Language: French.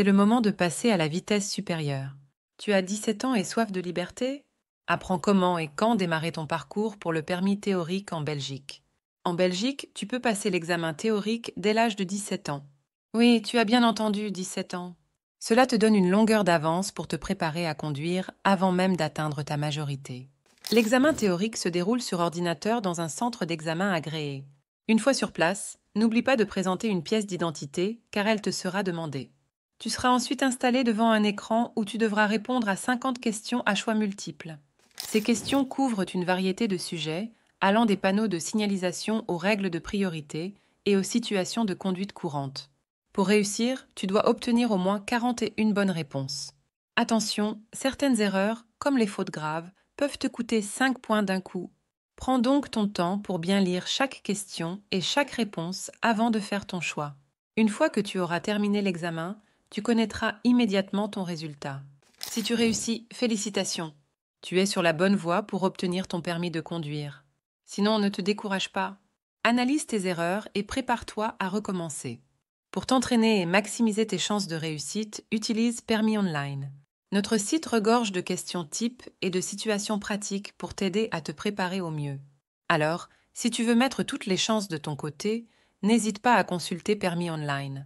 C'est le moment de passer à la vitesse supérieure. Tu as 17 ans et soif de liberté Apprends comment et quand démarrer ton parcours pour le permis théorique en Belgique. En Belgique, tu peux passer l'examen théorique dès l'âge de 17 ans. Oui, tu as bien entendu, 17 ans. Cela te donne une longueur d'avance pour te préparer à conduire avant même d'atteindre ta majorité. L'examen théorique se déroule sur ordinateur dans un centre d'examen agréé. Une fois sur place, n'oublie pas de présenter une pièce d'identité car elle te sera demandée. Tu seras ensuite installé devant un écran où tu devras répondre à 50 questions à choix multiples. Ces questions couvrent une variété de sujets, allant des panneaux de signalisation aux règles de priorité et aux situations de conduite courante. Pour réussir, tu dois obtenir au moins 41 bonnes réponses. Attention, certaines erreurs, comme les fautes graves, peuvent te coûter 5 points d'un coup. Prends donc ton temps pour bien lire chaque question et chaque réponse avant de faire ton choix. Une fois que tu auras terminé l'examen, tu connaîtras immédiatement ton résultat. Si tu réussis, félicitations. Tu es sur la bonne voie pour obtenir ton permis de conduire. Sinon, ne te décourage pas. Analyse tes erreurs et prépare-toi à recommencer. Pour t'entraîner et maximiser tes chances de réussite, utilise Permis Online. Notre site regorge de questions types et de situations pratiques pour t'aider à te préparer au mieux. Alors, si tu veux mettre toutes les chances de ton côté, n'hésite pas à consulter Permis Online.